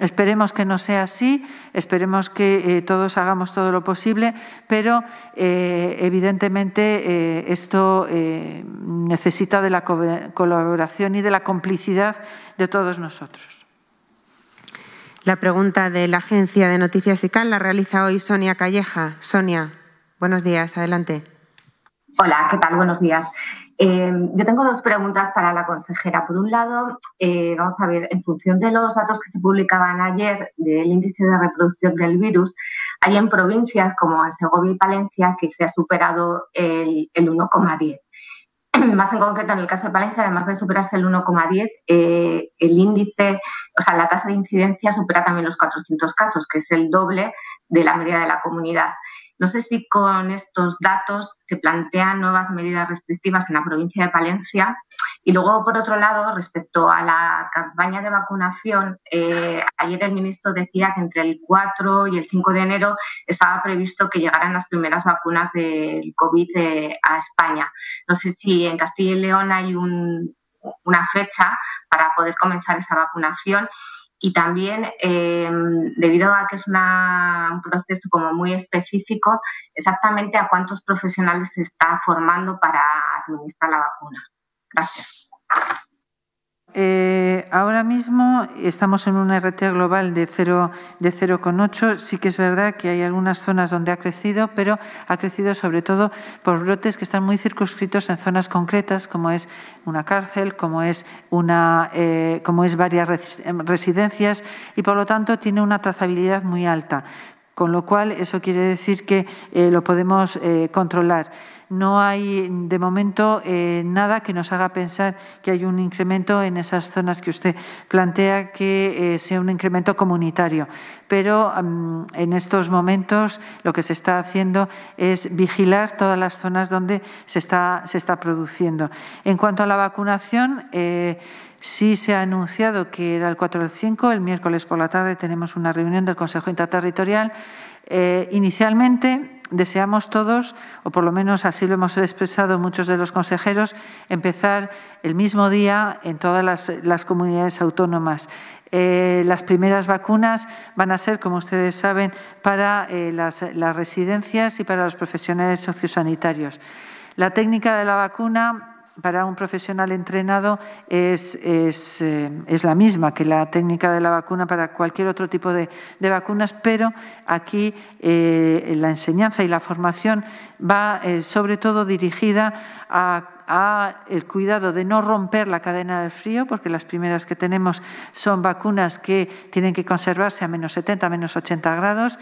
Esperemos que no sea así, esperemos que eh, todos hagamos todo lo posible, pero eh, evidentemente eh, esto necesita de la colaboración y de la complicidad de todos nosotros. La pregunta de la agencia de noticias ICAN la realiza hoy Sonia Calleja. Sonia, buenos días, adelante. Hola, ¿qué tal? Buenos días. Eh, yo tengo dos preguntas para la consejera. Por un lado, eh, vamos a ver, en función de los datos que se publicaban ayer del índice de reproducción del virus, hay en provincias como en Segovia y Palencia que se ha superado el, 1,10. Más en concreto, en el caso de Palencia, además de superarse el 1,10, eh, el índice, o sea, la tasa de incidencia supera también los 400 casos, que es el doble de la media de la comunidad. No sé si con estos datos se plantean nuevas medidas restrictivas en la provincia de Palencia. Y luego, por otro lado, respecto a la campaña de vacunación, eh, ayer el ministro decía que entre el 4 y el 5 de enero estaba previsto que llegaran las primeras vacunas del COVID eh, a España. No sé si en Castilla y León hay una fecha para poder comenzar esa vacunación y también em, debido a que es un proceso como muy específico, exactamente a cuántos profesionales se está formando para administrar la vacuna. Gracias. Eh, ahora mismo estamos en una RT global de 0,8. De sí que es verdad que hay algunas zonas donde ha crecido, pero ha crecido sobre todo por brotes que están muy circunscritos en zonas concretas, como es una cárcel, como es, una, eh, como es varias residencias, y por lo tanto tiene una trazabilidad muy alta. Con lo cual, eso quiere decir que eh, lo podemos controlar no hay de momento eh, nada que nos haga pensar que hay un incremento en esas zonas que usted plantea que eh, sea un incremento comunitario. Pero mm, en estos momentos lo que se está haciendo es vigilar todas las zonas donde se está, se está produciendo. En cuanto a la vacunación, eh, Sí se ha anunciado que era el 4 al 5, el miércoles por la tarde tenemos una reunión del Consejo Interterritorial. inicialmente Deseamos todos, o por lo menos así lo hemos expresado muchos de los consejeros, empezar el mismo día en todas las, comunidades autónomas. Eh, las primeras vacunas van a ser, como ustedes saben, para eh, las, las residencias y para los profesionales sociosanitarios. La técnica de la vacuna para un profesional entrenado es, eh, es, la misma que la técnica de la vacuna para cualquier otro tipo de, vacunas, pero aquí eh, la enseñanza y la formación va eh, sobre todo dirigida a el cuidado de no romper la cadena de frío, porque las primeras que tenemos son vacunas que tienen que conservarse a menos 70, menos 80 grados,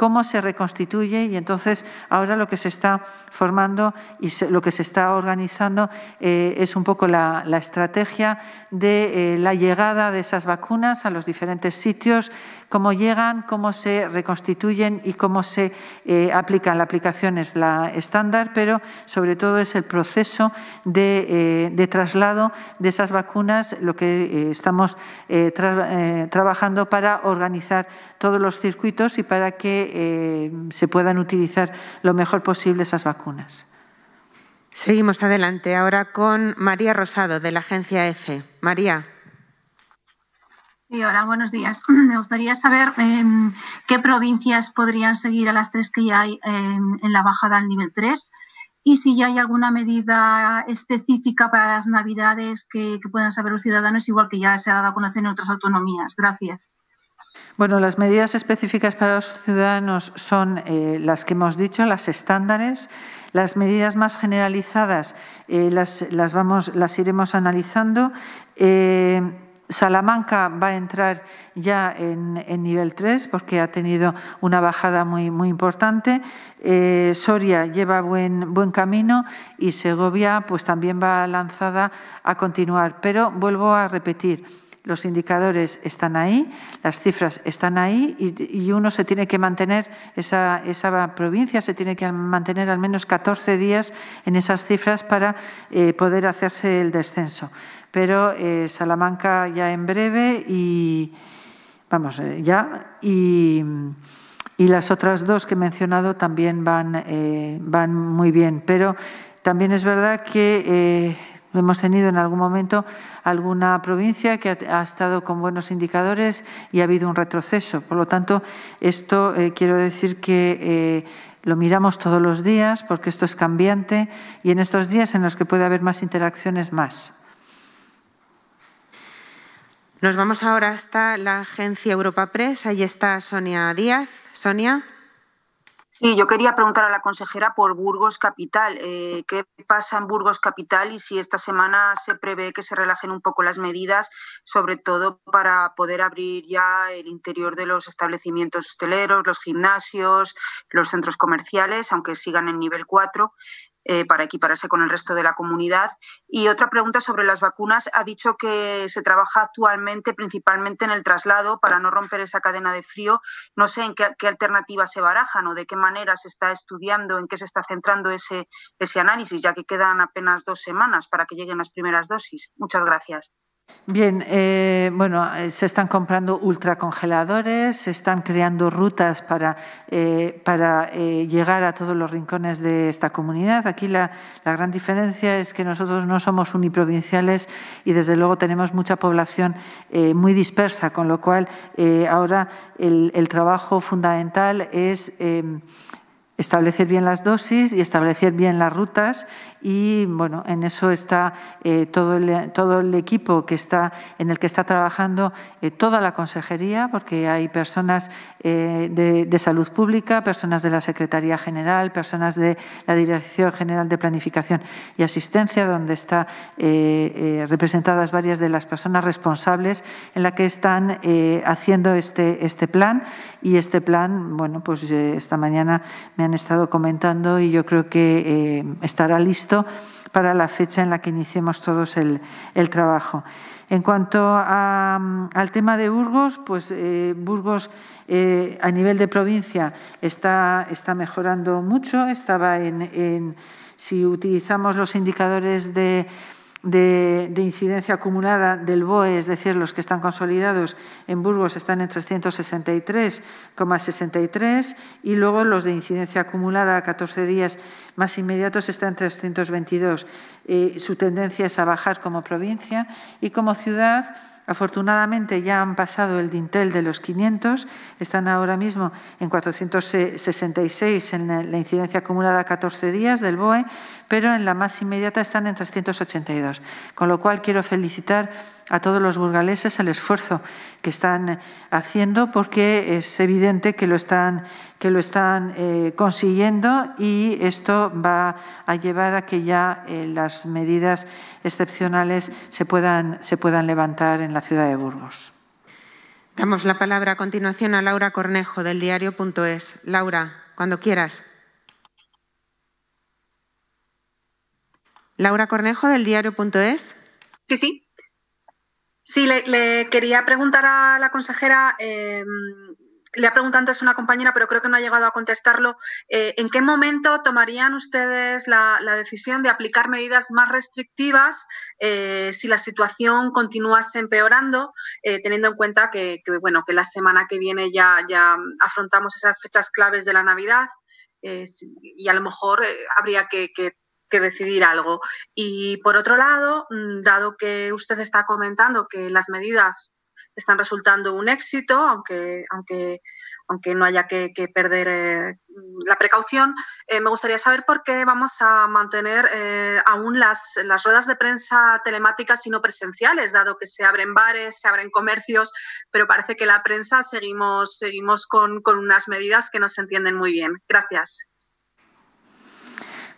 cómo se reconstituye y entonces ahora lo que se está formando y lo que se está organizando eh, es un poco la, estrategia de eh, la llegada de esas vacunas a los diferentes sitios, cómo llegan, cómo se reconstituyen y cómo se eh, aplican. La aplicación es la estándar, pero sobre todo es el proceso de, eh, traslado de esas vacunas, lo que eh, estamos trabajando para organizar todos los circuitos y para que se puedan utilizar lo mejor posible esas vacunas. Seguimos adelante ahora con María Rosado, de la agencia EFE. María buenos días. Me gustaría saber em, qué provincias podrían seguir a las tres que ya hay em, en la bajada al nivel 3 y si ya hay alguna medida específica para las navidades que, puedan saber los ciudadanos, igual que ya se ha dado a conocer en otras autonomías. Gracias. Bueno, las medidas específicas para los ciudadanos son eh, las que hemos dicho, las estándares. Las medidas más generalizadas eh, las, las, vamos, las iremos analizando. Eh, Salamanca va a entrar ya en, nivel 3 porque ha tenido una bajada muy, muy importante. Eh, Soria lleva buen, buen camino y Segovia pues también va lanzada a continuar. Pero vuelvo a repetir, los indicadores están ahí, las cifras están ahí y, uno se tiene que mantener, esa, esa, provincia se tiene que mantener al menos 14 días en esas cifras para eh, poder hacerse el descenso. Pero eh, Salamanca ya en breve y vamos, eh, ya y, las otras dos que he mencionado también van, van muy bien. Pero también es verdad que Hemos tenido en algún momento alguna provincia que ha, estado con buenos indicadores y ha habido un retroceso. Por lo tanto, esto eh, quiero decir que eh, lo miramos todos los días porque esto es cambiante y en estos días en los que puede haber más interacciones, más. Nos vamos ahora hasta la agencia Europa Press. Ahí está Sonia Díaz. Sonia. Sí, yo quería preguntar a la consejera por Burgos Capital. Eh, ¿Qué pasa en Burgos Capital y si esta semana se prevé que se relajen un poco las medidas, sobre todo para poder abrir ya el interior de los establecimientos hosteleros, los gimnasios, los centros comerciales, aunque sigan en nivel 4? Eh, para equipararse con el resto de la comunidad. Y otra pregunta sobre las vacunas. Ha dicho que se trabaja actualmente principalmente en el traslado para no romper esa cadena de frío. No sé en qué, alternativas se barajan o de qué manera se está estudiando, en qué se está centrando ese, ese análisis, ya que quedan apenas dos semanas para que lleguen las primeras dosis. Muchas gracias. Bien, eh, bueno, eh, se están comprando ultracongeladores, se están creando rutas para, eh, llegar a todos los rincones de esta comunidad. Aquí la, gran diferencia es que nosotros no somos uniprovinciales y desde luego tenemos mucha población muy dispersa, con lo cual ahora el, el, trabajo fundamental es establecer bien las dosis y establecer bien las rutas y bueno, en eso está eh, todo, el, todo el equipo que está, en el que está trabajando eh, toda la consejería, porque hay personas eh, de, salud pública, personas de la Secretaría General, personas de la Dirección General de Planificación y Asistencia, donde están representadas varias de las personas responsables en la que están haciendo este, este plan. Y este plan, bueno, pues esta mañana me han estado comentando y yo creo que estará listo para la fecha en la que iniciemos todos el, trabajo. En cuanto al tema de Burgos, pues eh, Burgos eh, a nivel de provincia está, está mejorando mucho. Estaba en si utilizamos los indicadores de de, incidencia acumulada del BOE, es decir, los que están consolidados en Burgos están en 363,63 y luego los de incidencia acumulada a 14 días más inmediatos están en 322. Eh, su tendencia es a bajar como provincia y como ciudad. Afortunadamente ya han pasado el dintel de los 500, están ahora mismo en 466 en la incidencia acumulada a 14 días del BOE, pero en la más inmediata están en 382. Con lo cual quiero felicitar a todos los burgaleses el esfuerzo que están eh, haciendo porque es evidente que lo están, que lo están eh, consiguiendo y esto va a llevar a que ya eh, las medidas excepcionales se puedan, se puedan levantar en la ciudad de Burgos. Damos la palabra a continuación a Laura Cornejo del diario.es. Laura, cuando quieras. Laura Cornejo del diario.es. Sí, sí. Sí, le, quería preguntar a la consejera, em, le ha preguntado antes una compañera, pero creo que no ha llegado a contestarlo, eh, ¿en qué momento tomarían ustedes la, decisión de aplicar medidas más restrictivas eh, si la situación continuase empeorando, eh, teniendo en cuenta que, bueno, que la semana que viene ya, ya afrontamos esas fechas claves de la Navidad? y a lo mejor habría que, que decidir algo. Y por otro lado, mm, dado que usted está comentando que las medidas están resultando un éxito, aunque, aunque, aunque no haya que, perder eh, la precaución, eh, me gustaría saber por qué vamos a mantener eh, aún las, ruedas de prensa telemáticas y no presenciales, dado que se abren bares, se abren comercios, pero parece que la prensa seguimos, seguimos con, con unas medidas que no se entienden muy bien. Gracias.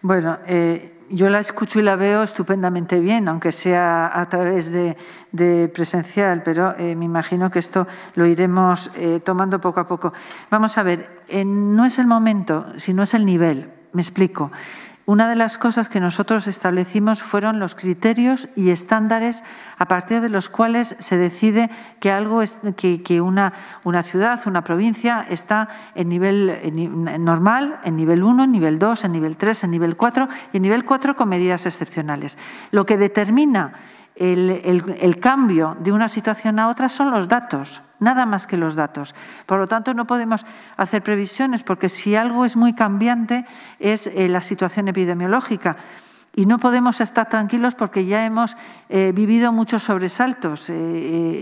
Bueno, eh, yo la escucho y la veo estupendamente bien, aunque sea a través de, presencial, pero eh, me imagino que esto lo iremos eh, tomando poco a poco. Vamos a ver, no es el momento, sino es el nivel. Me explico. Una de las cosas que nosotros establecimos fueron los criterios y estándares a partir de los cuales se decide que, algo que, una, una, ciudad, una provincia está en nivel normal, en nivel 1, en nivel 2, en nivel 3, en nivel 4 y en nivel 4 con medidas excepcionales. Lo que determina el, cambio de una situación a otra son los datos, nada más que los datos. Por lo tanto, no podemos hacer previsiones porque si algo es muy cambiante es eh, la situación epidemiológica. Y no podemos estar tranquilos porque ya hemos eh, vivido muchos sobresaltos, eh,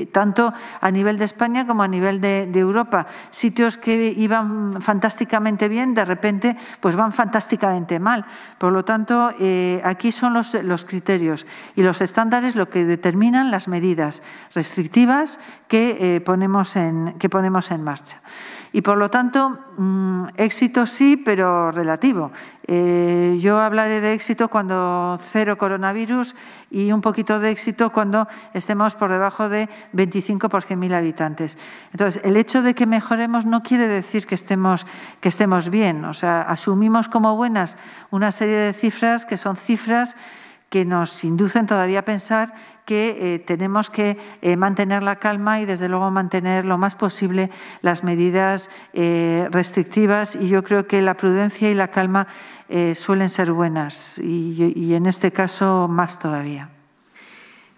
eh, tanto a nivel de España como a nivel de, Europa. Sitios que iban fantásticamente bien, de repente, pues van fantásticamente mal. Por lo tanto, aquí son los, los criterios y los estándares lo que determinan las medidas restrictivas que, ponemos, en, que ponemos en marcha. Y por lo tanto, mm, éxito sí, pero relativo. Eh, yo hablaré de éxito cuando cero coronavirus y un poquito de éxito cuando estemos por debajo de 25 por 100.000 habitantes. Entonces, el hecho de que mejoremos no quiere decir que estemos, que estemos bien. O sea, asumimos como buenas una serie de cifras que son cifras que nos inducen todavía a pensar que eh, tenemos que eh, mantener la calma y, desde luego, mantener lo más posible las medidas eh, restrictivas. Y yo creo que la prudencia y la calma suelen ser buenas y, y en este caso más todavía.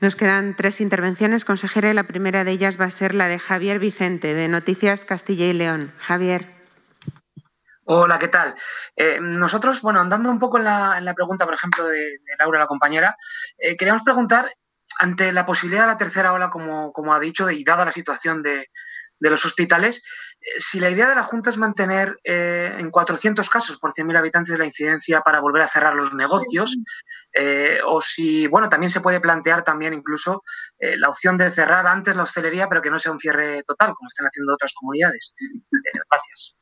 Nos quedan tres intervenciones, consejera, y la primera de ellas va a ser la de Javier Vicente, de Noticias Castilla y León. Javier. Hola, ¿qué tal? Eh, nosotros, bueno, andando un poco en la, pregunta, por ejemplo, de, Laura, la compañera, eh, queríamos preguntar, ante la posibilidad de la tercera ola, como, ha dicho, y dada la situación de, los hospitales, eh, si la idea de la Junta es mantener en 400 casos por 100.000 habitantes la incidencia para volver a cerrar los negocios, o si, bueno, también se puede plantear también incluso la opción de cerrar antes la hostelería, pero que no sea un cierre total, como están haciendo otras comunidades. gracias.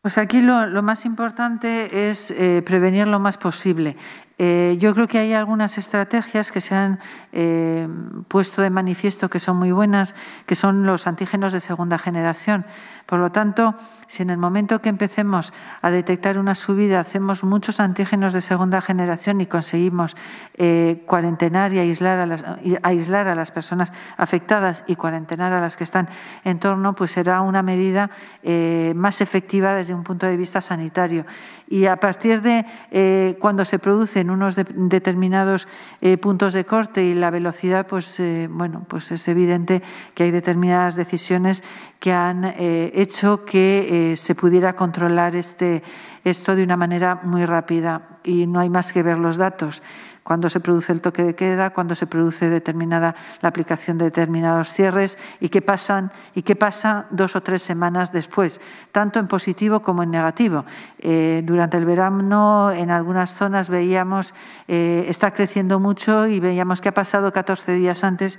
Pues aquí lo, más importante es eh, prevenir lo más posible. Eh, yo creo que hay algunas estrategias que se han eh, puesto de manifiesto que son muy buenas, que son los antígenos de segunda generación. Por lo tanto, si en el momento que empecemos a detectar una subida hacemos muchos antígenos de segunda generación y conseguimos eh, cuarentenar y aislar a, las, aislar a las personas afectadas y cuarentenar a las que están en torno, pues será una medida eh, más efectiva desde un punto de vista sanitario. Y a partir de cuando se producen en unos determinados eh, puntos de corte y la velocidad, pues eh, bueno, pues es evidente que hay determinadas decisiones que han eh, hecho que se pudiera controlar este, esto de una manera muy rápida y no hay más que ver los datos cuándo se produce el toque de queda, cuándo se produce determinada la aplicación de determinados cierres y qué pasan y qué pasa dos o tres semanas después, tanto en positivo como en negativo. Eh, durante el verano en algunas zonas veíamos eh, está creciendo mucho y veíamos que ha pasado 14 días antes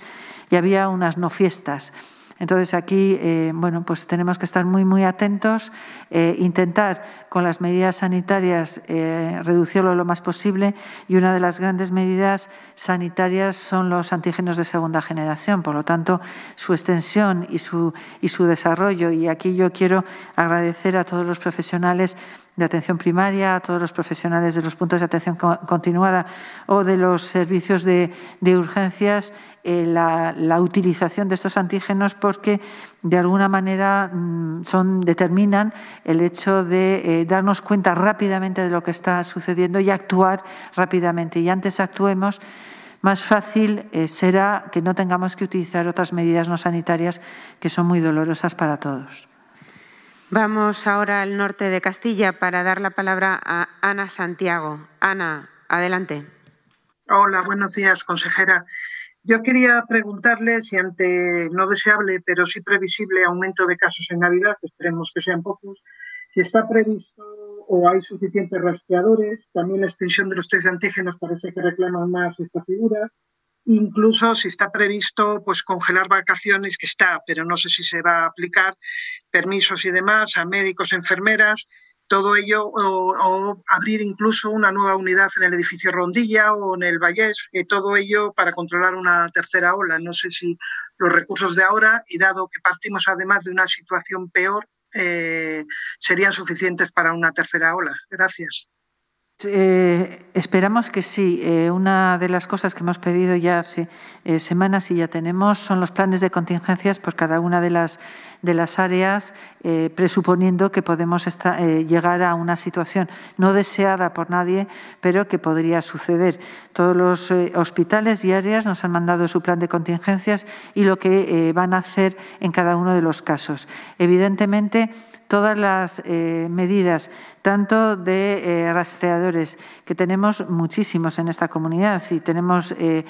y había unas no fiestas. Entonces aquí, eh, bueno, pues tenemos que estar muy, muy atentos, eh, intentar con las medidas sanitarias eh, reducirlo lo más posible y una de las grandes medidas sanitarias son los antígenos de segunda generación. Por lo tanto, su extensión y su, y su desarrollo. Y aquí yo quiero agradecer a todos los profesionales de atención primaria, a todos los profesionales de los puntos de atención continuada o de los servicios de, urgencias eh, la, utilización de estos antígenos porque de alguna manera mm, son, determinan el hecho de eh, darnos cuenta rápidamente de lo que está sucediendo y actuar rápidamente. Y antes actuemos, más fácil eh, será que no tengamos que utilizar otras medidas no sanitarias que son muy dolorosas para todos. Vamos ahora al norte de Castilla para dar la palabra a Ana Santiago. Ana, adelante. Hola, buenos días, consejera. Yo quería preguntarle si ante no deseable, pero sí previsible aumento de casos en Navidad, esperemos que sean pocos, si está previsto o hay suficientes rastreadores, también la extensión de los test antígenos parece que reclaman más esta figura, Incluso si está previsto pues congelar vacaciones, que está, pero no sé si se va a aplicar, permisos y demás a médicos, enfermeras, todo ello, o, abrir incluso una nueva unidad en el edificio Rondilla o en el Vallés, eh, todo ello para controlar una tercera ola. No sé si los recursos de ahora, y dado que partimos además de una situación peor, eh, serían suficientes para una tercera ola. Gracias. Eh, esperamos que sí. Eh, una de las cosas que hemos pedido ya hace eh, semanas y ya tenemos son los planes de contingencias por cada una de las, de las áreas, presuponiendo que podemos llegar a una situación no deseada por nadie, pero que podría suceder. Todos los hospitales y áreas nos han mandado su plan de contingencias y lo que van a hacer en cada uno de los casos. Evidentemente, todas las eh, medidas, tanto de eh, rastreadores, que tenemos muchísimos en esta comunidad y tenemos eh,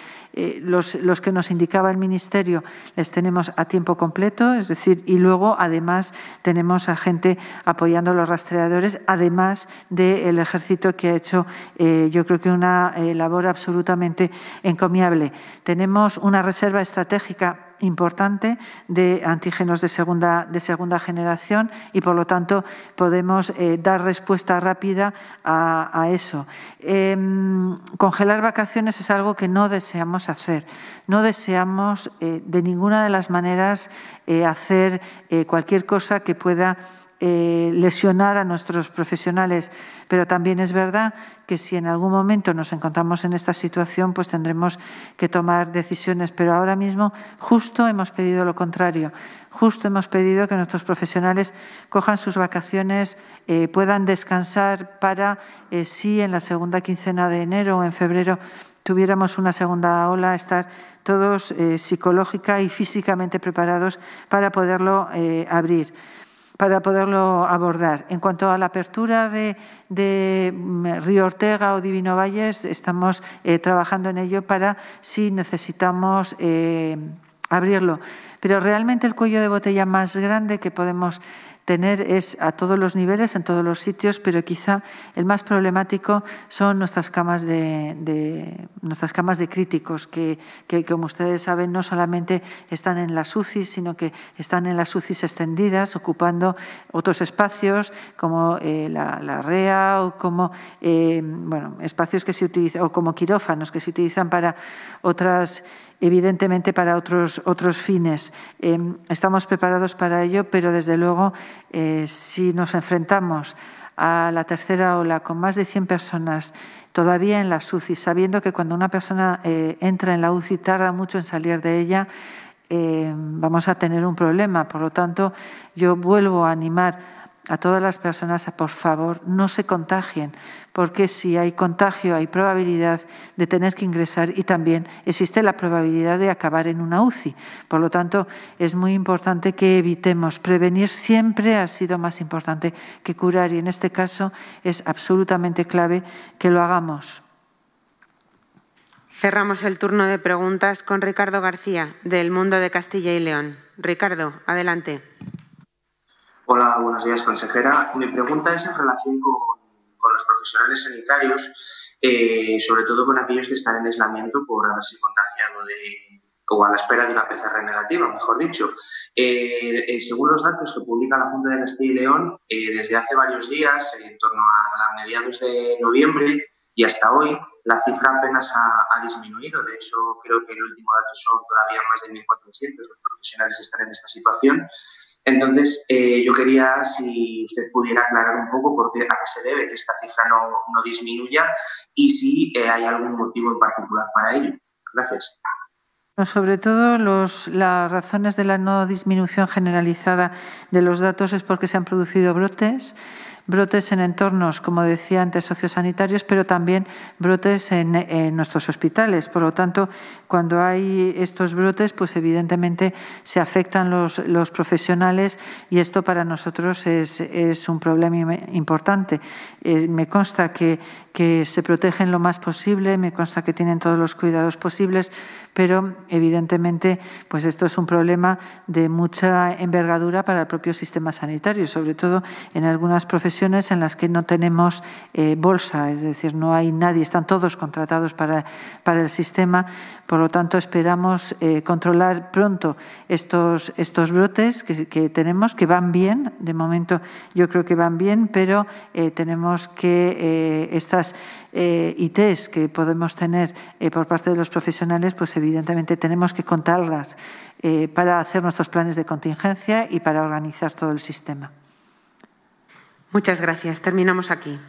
los, que nos indicaba el Ministerio, les tenemos a tiempo completo, es decir, y luego además tenemos a gente apoyando a los rastreadores, además del ejército que ha hecho yo creo que una labor absolutamente encomiable. Tenemos una reserva estratégica importante de antígenos de segunda, de segunda generación y, por lo tanto, podemos eh, dar respuesta rápida a, eso. Em, congelar vacaciones es algo que no deseamos hacer. No deseamos eh, de ninguna de las maneras eh, hacer cualquier cosa que pueda eh, lesionar a nuestros profesionales, pero también es verdad que si en algún momento nos encontramos en esta situación, pues tendremos que tomar decisiones. Pero ahora mismo justo hemos pedido lo contrario, justo hemos pedido que nuestros profesionales cojan sus vacaciones, eh, puedan descansar para, eh, si en la segunda quincena de enero o en febrero tuviéramos una segunda ola, estar todos psicológica y físicamente preparados para poderlo abrir para poderlo abordar. En cuanto a la apertura de, mm, Río Ortega o Divino Valles, estamos eh, trabajando en ello para si necesitamos eh, abrirlo. Pero realmente el cuello de botella más grande que podemos tener es a todos los niveles, en todos los sitios, pero quizá el más problemático son nuestras camas de, nuestras camas de críticos, que, como ustedes saben no solamente están en las UCI, sino que están en las UCI extendidas, ocupando otros espacios como eh, la, REA o como eh, bueno, espacios que se utilizan, o como quirófanos que se utilizan para otras evidentemente para otros, otros fines. Eh, estamos preparados para ello, pero desde luego eh, si nos enfrentamos a la tercera ola con más de 100 personas todavía en la UCI, sabiendo que cuando una persona eh, entra en la UCI tarda mucho en salir de ella, vamos a tener un problema. Por lo tanto, yo vuelvo a animar a todas las personas por favor no se contagien, porque si hay contagio hay probabilidad de tener que ingresar y también existe la probabilidad de acabar en una UCI. Por lo tanto, es muy importante que evitemos. Prevenir siempre ha sido más importante que curar y en este caso es absolutamente clave que lo hagamos. Cerramos el turno de preguntas con Ricardo García, del Mundo de Castilla y León. Ricardo, adelante. Hola, buenos días, consejera. Mi pregunta es en relación con, los profesionales sanitarios, eh, sobre todo con aquellos que están en aislamiento por haberse contagiado o a la espera de una PCR negativa, mejor dicho. Eh, eh, según los datos que publica la Junta de Castilla y León, desde hace varios días, en torno a mediados de noviembre y hasta hoy, la cifra apenas ha, ha, disminuido. De hecho, creo que el último dato son todavía más de 1.400 los profesionales que están en esta situación. Entonces, eh, yo quería si usted pudiera aclarar un poco por a qué se debe que esta cifra no, disminuya y si eh, hay algún motivo en particular para ello. Gracias. sobre todo las razones de la no disminución generalizada de los datos es porque se han producido brotes brotes en entornos, como decía antes, sociosanitarios, pero también brotes en, nuestros hospitales. Por lo tanto, cuando hay estos brotes, pues evidentemente se afectan los, profesionales y esto para nosotros es, un problema importante. Eh, me consta que se protegen lo más posible, me consta que tienen todos los cuidados posibles, pero evidentemente pues esto es un problema de mucha envergadura para el propio sistema sanitario, sobre todo en algunas profesiones en las que no tenemos eh, bolsa, es decir, no hay nadie, están todos contratados para, para el sistema, por lo tanto esperamos eh, controlar pronto estos, estos brotes que, tenemos, que van bien, de momento yo creo que van bien, pero eh, tenemos que estas y eh, test que podemos tener eh, por parte de los profesionales, pues evidentemente tenemos que contarlas eh, para hacer nuestros planes de contingencia y para organizar todo el sistema. Muchas gracias. Terminamos aquí.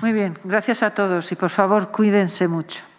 Muy bien. Gracias a todos y por favor cuídense mucho.